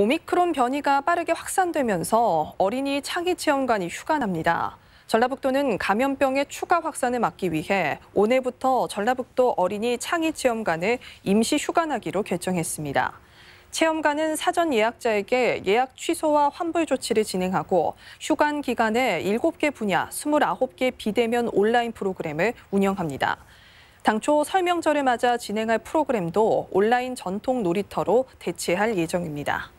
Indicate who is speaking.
Speaker 1: 오미크론 변이가 빠르게 확산되면서 어린이 창의 체험관이 휴관합니다. 전라북도는 감염병의 추가 확산을 막기 위해 오늘부터 전라북도 어린이 창의 체험관을 임시 휴관하기로 결정했습니다. 체험관은 사전 예약자에게 예약 취소와 환불 조치를 진행하고 휴관 기간에 7개 분야 29개 비대면 온라인 프로그램을 운영합니다. 당초 설명절을 맞아 진행할 프로그램도 온라인 전통 놀이터로 대체할 예정입니다.